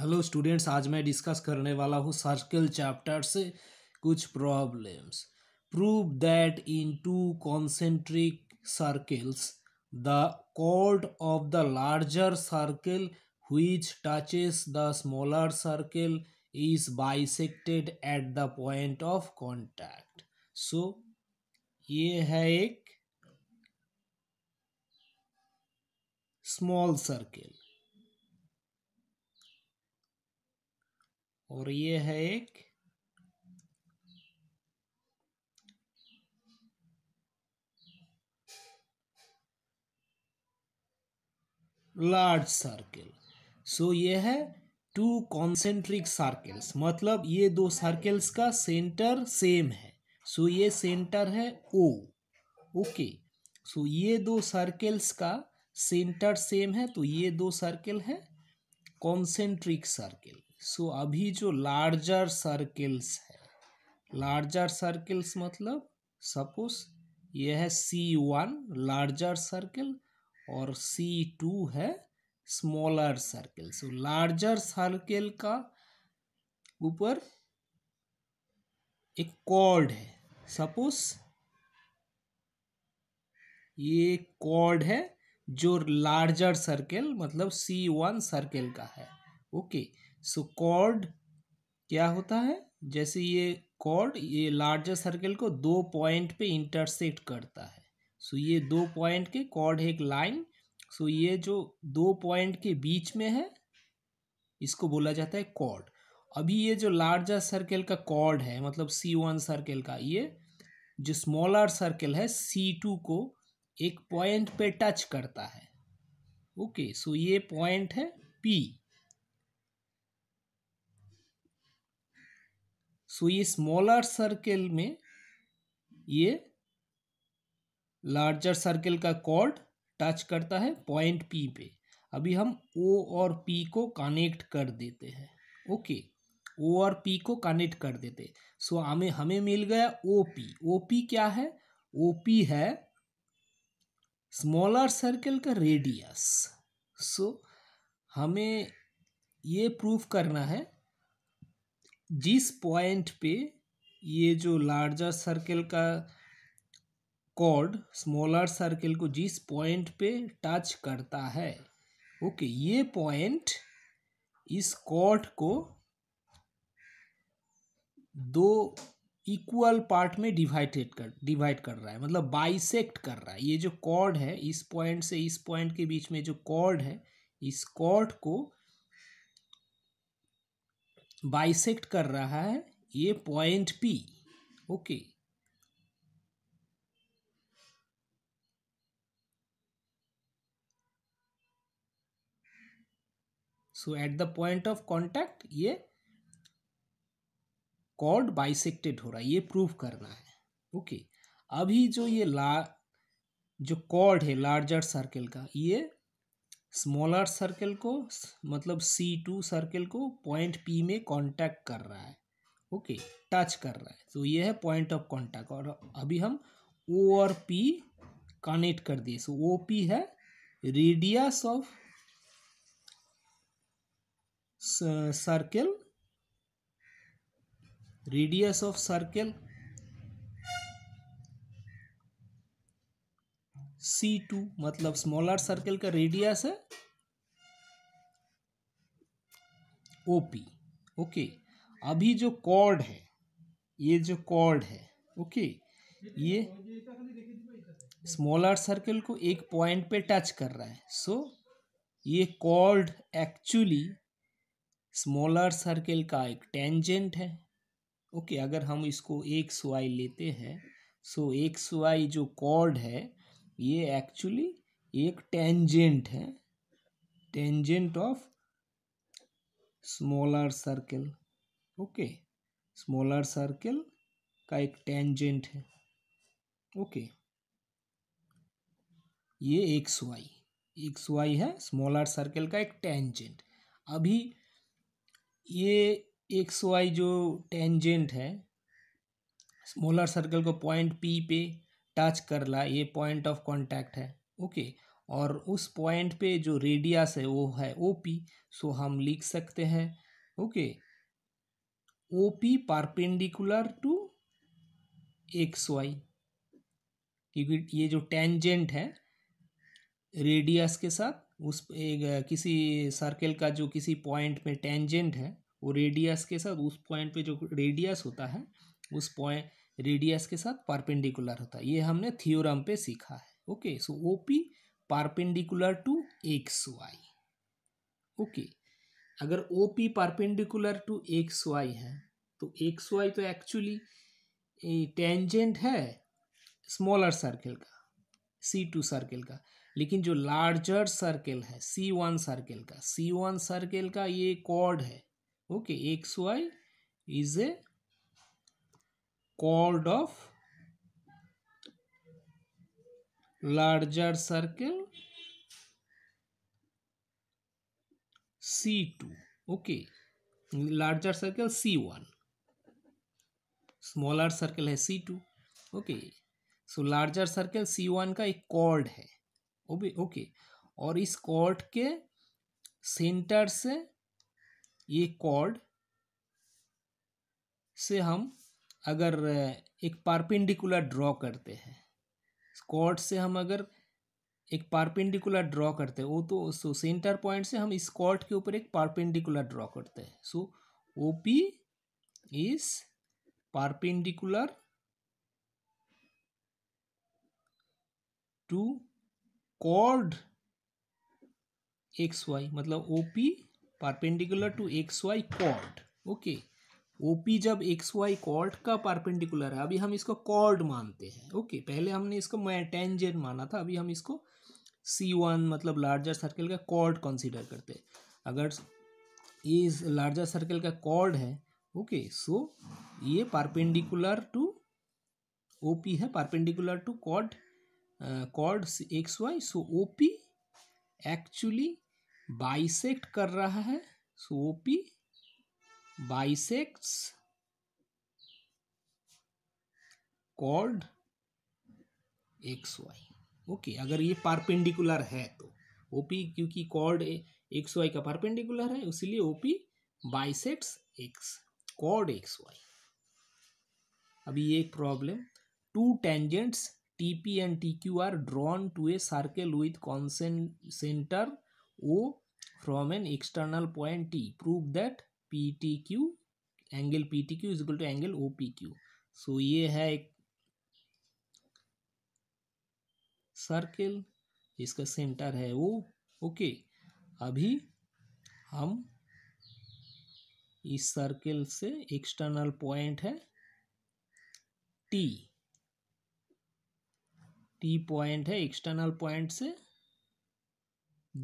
Hello students आज मैं discuss करने वाला हूँ सर्कल चैप्टर से कुछ problems prove that in two concentric circles the chord of the larger circle which touches the smaller circle is bisected at the point of contact so ये है एक स्मॉल सर्किल और ये है एक लार्ज सर्किल सो ये है टू कॉन्सेंट्रिक सर्कल्स मतलब ये दो सर्कल्स का सेंटर सेम है सो so ये सेंटर है ओ ओके सो ये दो सर्कल्स का सेंटर सेम है तो ये दो सर्कल है कॉन्सेंट्रिक सर्किल सो so, अभी जो लार्जर सर्किल्स है लार्जर सर्किल्स मतलब सपोज यह है सी वन लार्जर सर्किल और सी टू है smaller circle so larger circle का ऊपर एक कॉर्ड है सपोज ये कॉर्ड है जो लार्जर सर्किल मतलब सी वन सर्किल का है ओके okay. सो कॉर्ड क्या होता है जैसे ये कॉर्ड ये लार्जर सर्कल को दो पॉइंट पे इंटरसेक्ट करता है सो so, ये दो पॉइंट के कॉर्ड है एक लाइन सो so, ये जो दो पॉइंट के बीच में है इसको बोला जाता है कॉर्ड अभी ये जो लार्जर सर्कल का कॉर्ड है मतलब सी वन सर्कल का ये जो स्मॉलर सर्कल है सी टू को एक पॉइंट पे टच करता है ओके okay, सो so ये पॉइंट है पी सो ये स्मॉलर सर्किल में ये लार्जर सर्किल का कॉर्ड टच करता है पॉइंट पी पे अभी हम ओ और पी को कनेक्ट कर देते हैं ओके ओ और पी को कनेक्ट कर देते सो हमें हमें मिल गया ओ पी ओ पी क्या है ओ पी है स्मॉलर सर्कल का रेडियस सो हमें ये प्रूफ करना है जिस पॉइंट पे ये जो लार्जर सर्कल का कॉर्ड स्मॉलर सर्कल को जिस पॉइंट पे टच करता है ओके ये पॉइंट इस कॉर्ड को दो इक्वल पार्ट में डिवाइडेड कर डिवाइड कर रहा है मतलब बाइसेक्ट कर रहा है ये जो कॉर्ड है इस पॉइंट से इस पॉइंट के बीच में जो कॉर्ड है इस कॉर्ड को बाइसेक्ट कर रहा है ये point P okay so at the point of contact ये कॉर्ड बाइसेक्टेड हो रहा है ये प्रूव करना है ओके okay. अभी जो ये ला जो कॉर्ड है लार्जर सर्कल का ये स्मॉलर सर्कल को मतलब सी टू सर्कल को पॉइंट पी में कांटेक्ट कर रहा है ओके टच कर रहा है तो ये है पॉइंट ऑफ कांटेक्ट और अभी हम ओ और पी कनेक्ट कर दिए सो ओ पी है radius of circle radius of circle C two मतलब स्मॉलर सर्कल का रेडियस है ओपी ओके अभी जो कॉर्ड है ये जो कॉर्ड है ओके ये स्मॉलर सर्कल को एक पॉइंट पे टच कर रहा है सो so, ये कॉर्ड एक्चुअली स्मॉलर सर्कल का एक टेंजेंट है ओके okay, अगर हम इसको एक सुई लेते हैं सो एक सुई जो कॉर्ड है ये एक्चुअली एक टेंजेंट है tangent of smaller circle okay smaller circle का एक टेंजेंट है ओके okay. ये एक्स वाई एक्स वाई है स्मॉलर सर्कल का एक टेंजेंट अभी ये एक्स वाई जो टेंजेंट है स्मॉलर सर्कल को पॉइंट पी पे टच ला ये पॉइंट ऑफ कांटेक्ट है ओके और उस पॉइंट पे जो रेडियस है वो है ओ पी सो हम लिख सकते हैं okay O P perpendicular to X Y क्योंकि ये जो टेंजेंट है रेडियस के साथ उस एक किसी सर्कल का जो किसी पॉइंट में टेंजेंट है वो रेडियस के साथ उस पॉइंट पे जो रेडियस होता है उस पॉइंट रेडियस के साथ परपेंडिकुलर होता है ये हमने थियोरम पे सीखा है okay so O P perpendicular to X Y okay अगर O P perpendicular to X Y है तो एक्स वाई तो एक्चुअली टेंजेंट है स्मॉलर सर्किल का सी टू सर्किल का लेकिन जो लार्जर सर्किल है सी वन सर्किल का सी वन सर्किल का ये कॉर्ड है okay X Y is a chord of larger circle C2 okay larger circle C1 smaller circle है C2 okay so larger circle C1 का एक chord है okay okay. और इस कॉर्ड के सेंटर से ये कॉर्ड से हम अगर एक पारपेंडिकुलर ड्रॉ करते हैं स्कॉट से हम अगर एक पारपेंडिकुलर ड्रॉ करते हैं वो तो सो सेंटर पॉइंट से हम स्कॉट के ऊपर एक पारपेंडिकुलर ड्रॉ करते हैं so O P is perpendicular to chord X Y मतलब O P perpendicular to X Y chord okay O P जब एक्स वाई कॉर्ड का परपेंडिकुलर है अभी हम इसको कॉर्ड मानते हैं ओके पहले हमने इसको टेंजेंट माना था अभी हम इसको सी वन मतलब लार्जर सर्कल का कॉर्ड कंसीडर करते हैं अगर ये लार्जर सर्कल का कॉर्ड है ओके सो ये परपेंडिकुलर टू ओ पी है perpendicular to chord chord X Y so O P actually bisect कर रहा है सो ओ पी bisects कॉड एक्स वाई ओके अगर ये परपेंडिकुलर है तो ओपी क्योंकि कॉर्ड एक्स वाई का परपेंडिकुलर है इसीलिए OP bisects X chord X Y अभी ये एक problem two tangents TP and TQ are drawn to a circle with consent centre O from an external point T prove that P T Q angle P T Q is equal to angle O P Q so ये है एक circle इसका centre है वो okay अभी हम इस circle से एक्सटर्नल पॉइंट है टी टी पॉइंट है एक्सटर्नल पॉइंट से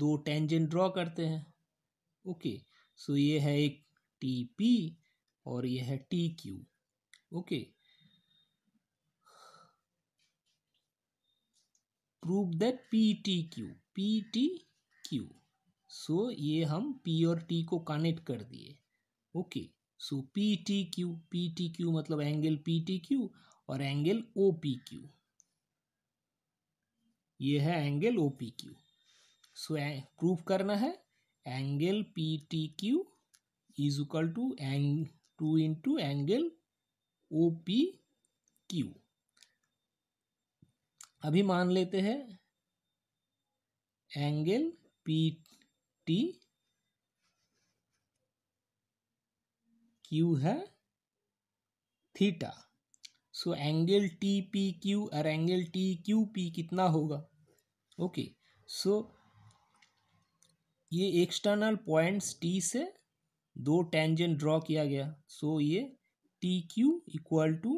दो टेंजेंट ड्रॉ करते हैं ओके सो ये है एक टी पी और यह है T Q okay prove that P T Q P T Q so ये हम पी और टी को कनेक्ट कर दिए okay so P T Q P T Q मतलब एंगल पी टी क्यू और एंगल ओ पी क्यू ये है angle O P Q so prove करना है angle P T Q is equal to angle two into angle O P Q अभी मान लेते हैं एंगल पी टी क्यू है theta so angle T P Q और एंगल टी क्यू पी कितना होगा ओके okay, सो so, ये external points T से दो टेंजेंट ड्रॉ किया गया सो ये T Q equal to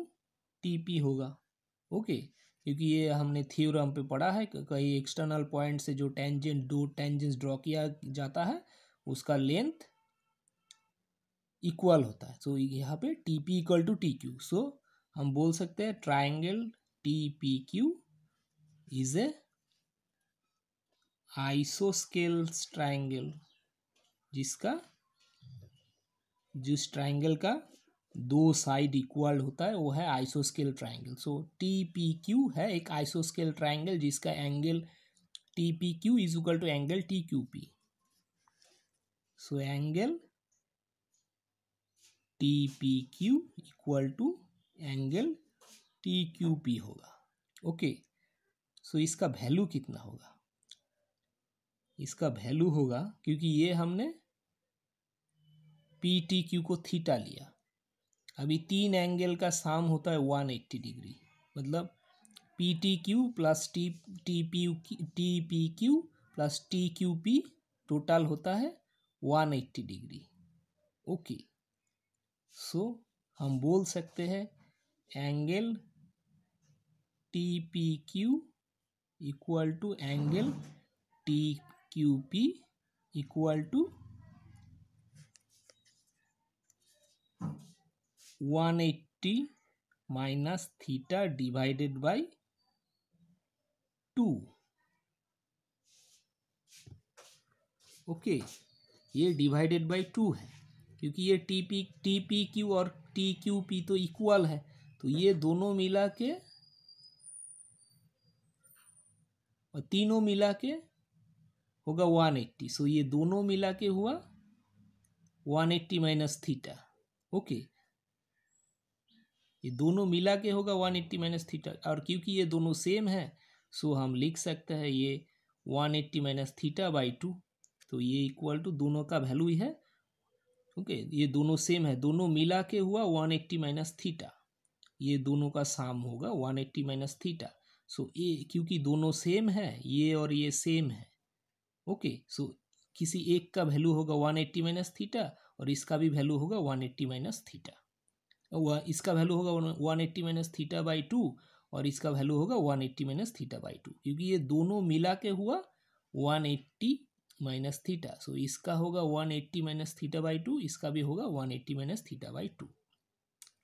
T P होगा ओके क्योंकि ये हमने थ्योरम पे पढ़ा है कई एक्सटर्नल पॉइंट से जो टेंजेंट दो टेंजेंस ड्रॉ किया जाता है उसका लेंथ इक्वल होता है सो so, यहाँ पे T P equal to T Q so हम बोल सकते हैं triangle T P Q is a isosceles triangle जिसका जिस ट्राइंगल का दो साइड इक्वल होता है वो है आइसोस्केल triangle so T P Q है एक आइसोस्केल ट्राइंगल जिसका angle T P Q is equal to angle T Q P so angle T P Q equal to angle T Q P होगा ओके okay. सो so इसका value कितना होगा इसका value होगा क्योंकि ये हमने पी टी क्यू को थीटा लिया अभी तीन एंगल का साम होता है वन एट्टी डिग्री मतलब P T Q plus T T P U T P Q plus T Q P total होता है one eighty degree okay so हम बोल सकते हैं angle T P Q equal to angle T Q P equal to one eighty minus theta divided by two okay ये divided by two है क्योंकि ये T P T P Q और T Q P तो equal है तो ये दोनों मिला के और तीनों मिला के होगा वन एट्टी सो ये दोनों मिला के हुआ one eighty minus theta okay ये दोनों मिला के होगा वन एट्टी माइनस थीटा और क्योंकि ये दोनों सेम है सो हम लिख सकते हैं ये one eighty minus theta by two तो ये इक्वल टू दोनों का वैल्यू ही है ओके ये दोनों सेम है दोनों मिला के हुआ वन एट्टी माइनस थीटा ये दोनों का साम होगा one eighty minus theta so ये क्योंकि दोनों सेम है ये और ये सेम है ओके सो किसी एक का वैल्यू होगा वन एट्टी माइनस थीटा और इसका भी वैल्यू होगा वन एट्टी माइनस थीटा इसका वैल्यू होगा one eighty minus theta by two और इसका वैल्यू होगा one eighty minus theta by two क्योंकि ये दोनों मिला के हुआ one eighty minus theta so इसका होगा one eighty minus theta by two इसका भी होगा one eighty minus theta by two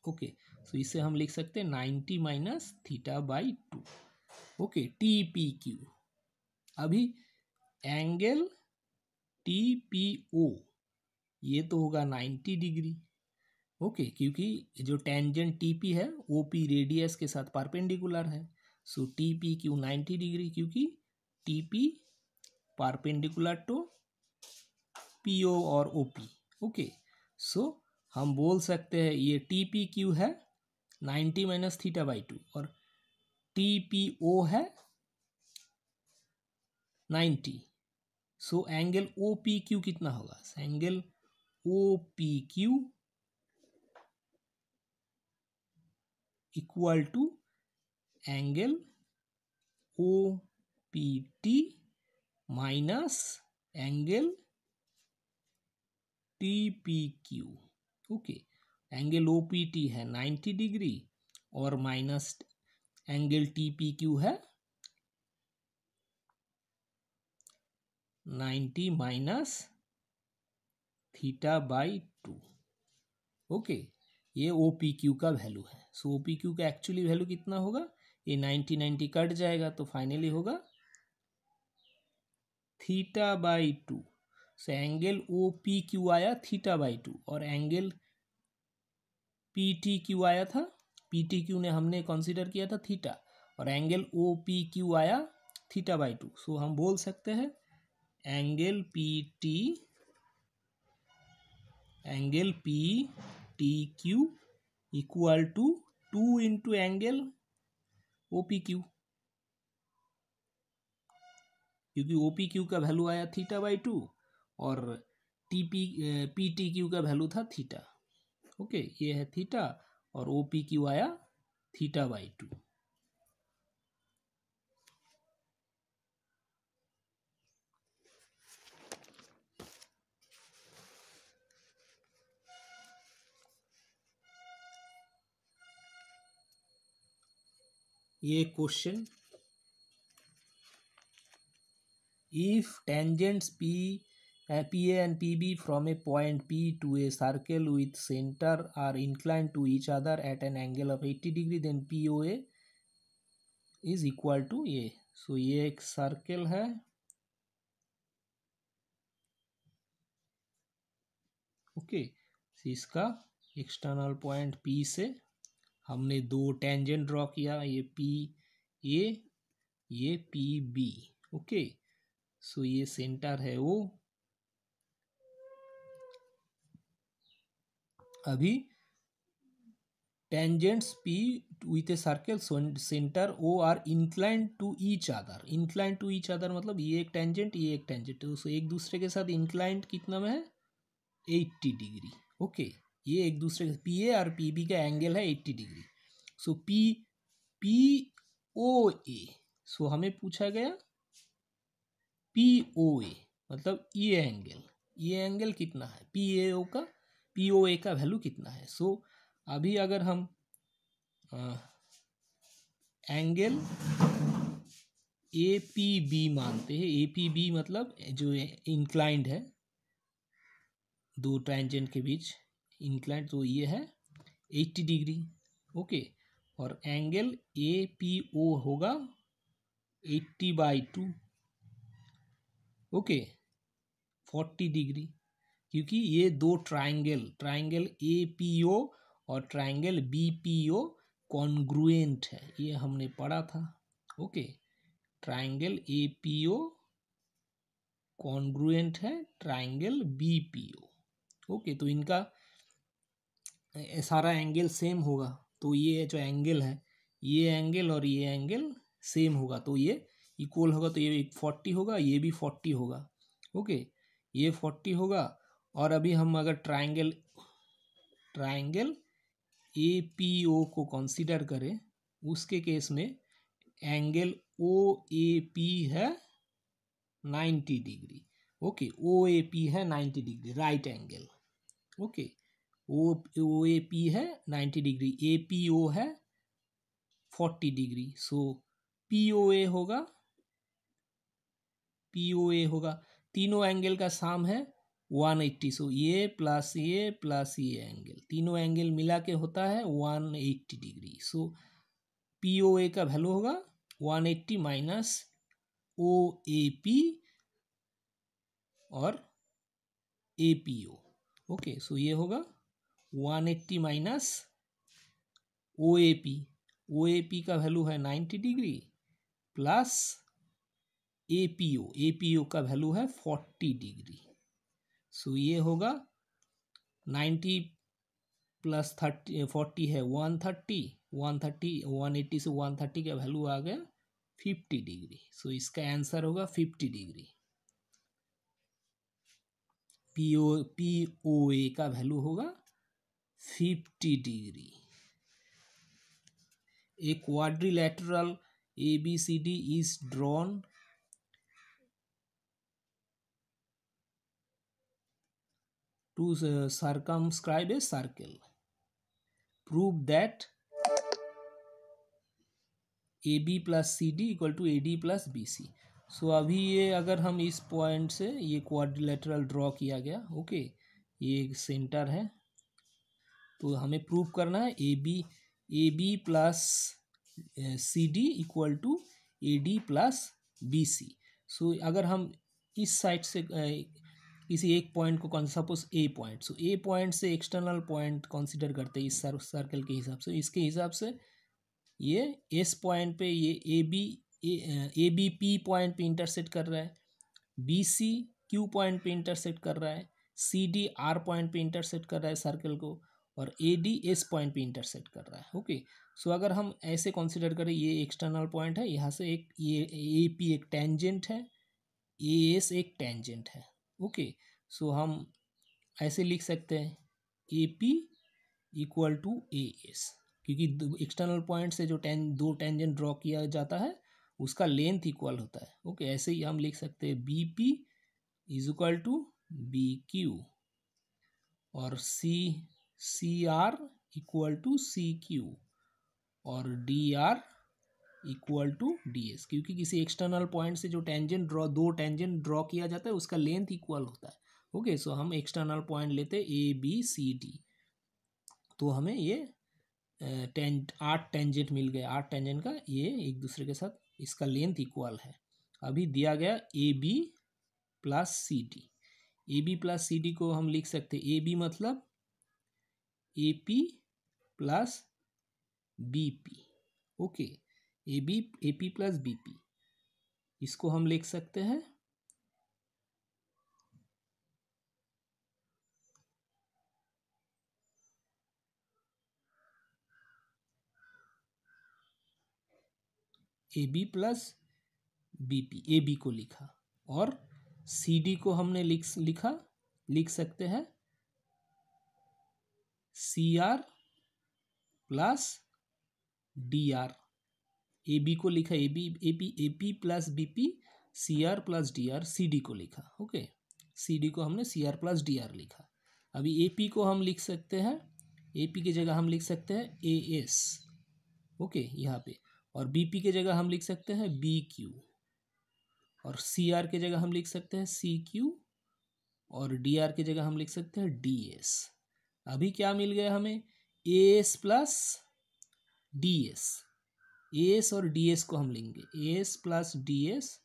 okay so इसे हम लिख सकते हैं ninety minus theta by two okay T P Q अभी एंगल टी पी ओ ये तो होगा नाइन्टी डिग्री ओके okay, क्योंकि जो टेंजेंट टी है ओ रेडियस के साथ पारपेंडिकुलर है so T P Q ninety degree क्योंकि T P perpendicular to P और ओ पी ओके सो हम बोल सकते हैं ये टी पी क्यू है ninety minus theta by two और टी पी ओ है ninety so angle O P Q कितना होगा angle O P Q equal to angle O P T minus angle T P Q okay angle O P T है ninety degree और minus angle T P Q है ninety minus theta by two okay ये O P Q का value है so O P Q का actually value कितना होगा ये नाइन्टी नाइन्टी कट जाएगा तो फाइनली होगा theta by two so angle O P Q आया थीटा बाई टू और एंगल पी टी क्यू आया था पी टी क्यू ने हमने कंसीडर किया था थीटा और एंगल ओ पी क्यू आया थीटा बाई टू सो हम बोल सकते हैं angle P T angle P T Q equal to two into angle O P Q क्योंकि ओ पी क्यू का वैल्यू आया थीटा बाई टू और T P P T Q का value था थीटा ओके ये है थीटा और O P Q आया थीटा बाई टू ये question if tangents P P A and P B from a point P to a circle with centre are inclined to each other at an angle of eighty degree then P O A is equal to a so ये एक circle है okay okay. इसका external point P से हमने दो tangent draw किया ये P A ये पी बी ओके सो ये सेंटर है वो अभी tangents P with a circle centre O are inclined to each other inclined to each other मतलब ये एक टेंजेंट ये एक टेंजेंट सो एक दूसरे के साथ इंक्लाइंड कितना में है एट्टी डिग्री ओके ये एक दूसरे पी ए और पी बी का एंगल है eighty degree so P P O A so हमें पूछा गया पी ओ ए मतलब ये एंगल ये एंगल कितना है पी ए ओ का पी ओ ए का वैल्यू कितना है सो so, अभी अगर हम आ, एंगल ए पी बी मानते हैं ए पी बी मतलब जो इंक्लाइंड है दो ट्रांजेंट के बीच इंक्लाइंट तो ये है एट्टी डिग्री ओके और एंगल ए पी ओ होगा eighty by two okay forty degree क्योंकि ये दो triangle triangle A P O और triangle B P O congruent है ये हमने पढ़ा था okay triangle A P O congruent है triangle B P O okay तो इनका सारा एंगल सेम होगा तो ये जो एंगल है ये एंगल और ये एंगल सेम होगा तो ये इक्वल होगा तो ये फोर्टी होगा ये भी फोर्टी होगा ओके ये फोर्टी होगा और अभी हम अगर triangle triangle A P O को कंसीडर करें उसके केस में एंगल ओ ए पी है ninety degree okay O A P है ninety degree right angle okay O O A P है ninety degree A P O है forty degree so P O A होगा P O A होगा तीनों angle का साम है वन एट्टी सो ये प्लस ये प्लस ये एंगल तीनों एंगल मिला के होता है one eighty degree so P O A का वैल्यू होगा one eighty minus O A P और A P O okay so ये होगा one eighty minus O A P O A P का वैल्यू है ninety degree plus A P O A P O का value है forty degree so ये होगा ninety plus thirty forty है one thirty one thirty one eighty से one thirty का value आ गया फिफ्टी डिग्री सो इसका आंसर होगा fifty degree P O P O A का वैल्यू होगा fifty degree a quadrilateral A B C D is drawn to circumscribe a circle prove that A B plus C D equal to A D plus B C so अभी ये अगर हम इस point से ये quadrilateral draw किया गया okay ये सेंटर है तो हमें प्रूव करना है A B A B plus C D equal to A D plus B C so अगर हम इस साइड से किसी एक पॉइंट को कौन suppose a point so a point से एक्सटर्नल पॉइंट कंसीडर करते हैं इस सर, सर्कल के हिसाब से इसके हिसाब से ये एस पॉइंट पे ये A B A B P point पे इंटरसेट कर रहा है बी सी क्यू पॉइंट पे इंटरसेट कर रहा है सी डी आर पॉइंट पे इंटरसेट कर रहा है सर्कल को और ए डी एस पॉइंट पे इंटरसेक्ट कर रहा है ओके सो अगर हम ऐसे कंसिडर करें ये एक्सटर्नल पॉइंट है यहाँ से एक ये ए पी एक टेंजेंट है ए एस एक टेंजेंट है ओके सो हम ऐसे लिख सकते हैं A P equal to A S क्योंकि एक्सटर्नल पॉइंट से जो टें दो टेंजेंट ड्रॉ किया जाता है उसका लेंथ इक्वल होता है ओके ऐसे ही हम लिख सकते हैं B P is equal to B Q और C C R equal to C Q और D R equal to D S क्योंकि किसी एक्सटर्नल पॉइंट से जो टेंजेंट ड्रॉ दो टेंजेंट ड्रॉ किया जाता है उसका लेंथ इक्वल होता है ओके सो हम एक्सटर्नल पॉइंट लेते ए बी सी डी तो हमें ये टें आठ टेंजेंट मिल गए आठ टेंजेंट का ये एक दूसरे के साथ इसका लेंथ इक्वल है अभी दिया गया A B plus C D A B plus C D को हम लिख सकते ए बी मतलब A P plus B P okay A B A P plus B P इसको हम लिख सकते हैं A B plus B P A B को लिखा और सी डी को हमने लिख लिखा लिख सकते हैं C R plus D R A B को लिखा A B A P A P plus B P C R plus D R C D को लिखा ओके सी डी को हमने C R plus D R लिखा अभी A P को हम लिख सकते हैं ए पी की जगह हम लिख सकते हैं ए एस ओके यहाँ पे और बी पी की जगह हम लिख सकते हैं बी क्यू और सी आर की जगह हम लिख सकते हैं सी क्यू और डी आर की जगह हम लिख सकते हैं डी एस अभी क्या मिल गया हमें A S plus D S A S और डी एस को हम लेंगे A S plus D S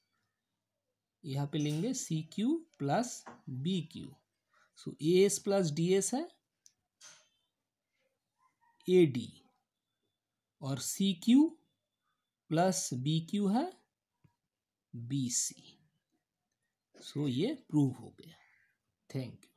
यहाँ पे लेंगे C Q plus B Q so A S plus D S है ए डी और C Q plus B Q है बी सी सो ये प्रूव हो गया थैंक यू